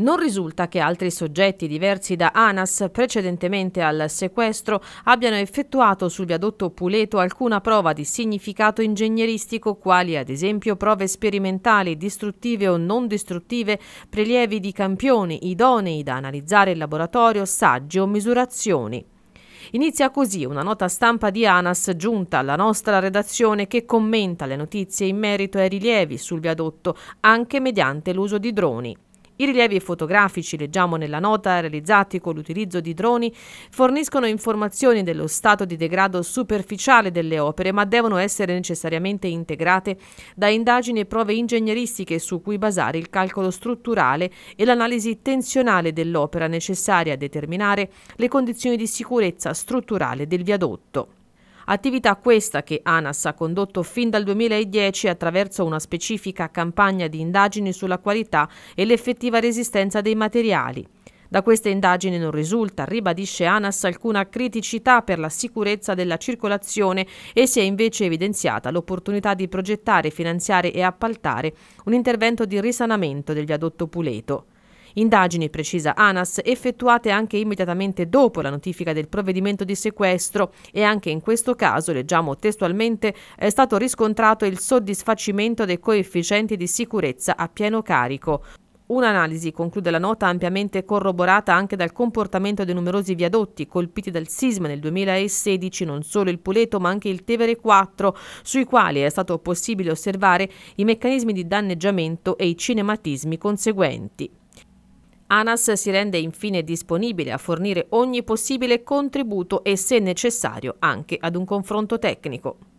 Non risulta che altri soggetti diversi da ANAS precedentemente al sequestro abbiano effettuato sul viadotto Puleto alcuna prova di significato ingegneristico quali ad esempio prove sperimentali distruttive o non distruttive, prelievi di campioni idonei da analizzare in laboratorio, saggi o misurazioni. Inizia così una nota stampa di ANAS giunta alla nostra redazione che commenta le notizie in merito ai rilievi sul viadotto anche mediante l'uso di droni. I rilievi fotografici, leggiamo nella nota, realizzati con l'utilizzo di droni, forniscono informazioni dello stato di degrado superficiale delle opere, ma devono essere necessariamente integrate da indagini e prove ingegneristiche su cui basare il calcolo strutturale e l'analisi tensionale dell'opera necessaria a determinare le condizioni di sicurezza strutturale del viadotto. Attività questa che ANAS ha condotto fin dal 2010 attraverso una specifica campagna di indagini sulla qualità e l'effettiva resistenza dei materiali. Da queste indagini non risulta, ribadisce ANAS, alcuna criticità per la sicurezza della circolazione e si è invece evidenziata l'opportunità di progettare, finanziare e appaltare un intervento di risanamento del viadotto Puleto. Indagini, precisa ANAS, effettuate anche immediatamente dopo la notifica del provvedimento di sequestro e anche in questo caso, leggiamo testualmente, è stato riscontrato il soddisfacimento dei coefficienti di sicurezza a pieno carico. Un'analisi, conclude la nota, ampiamente corroborata anche dal comportamento dei numerosi viadotti colpiti dal sisma nel 2016, non solo il Puleto ma anche il Tevere 4, sui quali è stato possibile osservare i meccanismi di danneggiamento e i cinematismi conseguenti. ANAS si rende infine disponibile a fornire ogni possibile contributo e, se necessario, anche ad un confronto tecnico.